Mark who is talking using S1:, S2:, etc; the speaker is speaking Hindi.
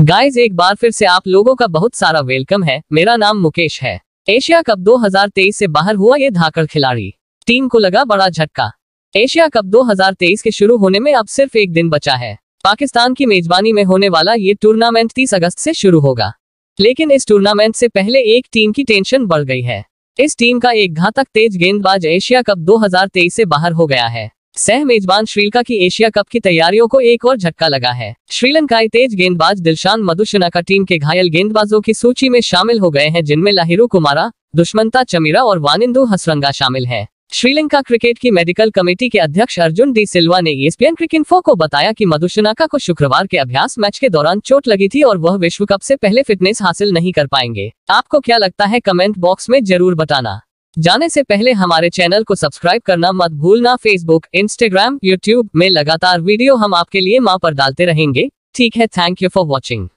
S1: गाइस एक बार फिर से आप लोगों का बहुत सारा वेलकम है मेरा नाम मुकेश है एशिया कप 2023 से बाहर हुआ ये धाकड़ खिलाड़ी टीम को लगा बड़ा झटका एशिया कप 2023 के शुरू होने में अब सिर्फ एक दिन बचा है पाकिस्तान की मेजबानी में होने वाला ये टूर्नामेंट 30 अगस्त से शुरू होगा लेकिन इस टूर्नामेंट से पहले एक टीम की टेंशन बढ़ गई है इस टीम का एक घातक तेज गेंदबाज एशिया कप दो से बाहर हो गया है सह मेजबान श्रीलंका की एशिया कप की तैयारियों को एक और झटका लगा है श्रीलंकाई तेज गेंदबाज दिलशान का टीम के घायल गेंदबाजों की सूची में शामिल हो गए हैं जिनमें लाहिरू कुमारा दुश्मनता चमीरा और वानिंदु हसरंगा शामिल हैं श्रीलंका क्रिकेट की मेडिकल कमेटी के अध्यक्ष अर्जुन डी सिल्वा ने ईस्पियन क्रिकिन्फो को बताया कि मधुशनाका को शुक्रवार के अभ्यास मैच के दौरान चोट लगी थी और वह विश्व कप से पहले फिटनेस हासिल नहीं कर पाएंगे आपको क्या लगता है कमेंट बॉक्स में जरूर बताना जाने से पहले हमारे चैनल को सब्सक्राइब करना मत भूलना फेसबुक इंस्टाग्राम यूट्यूब में लगातार वीडियो हम आपके लिए माँ पर डालते रहेंगे ठीक है थैंक यू फॉर वॉचिंग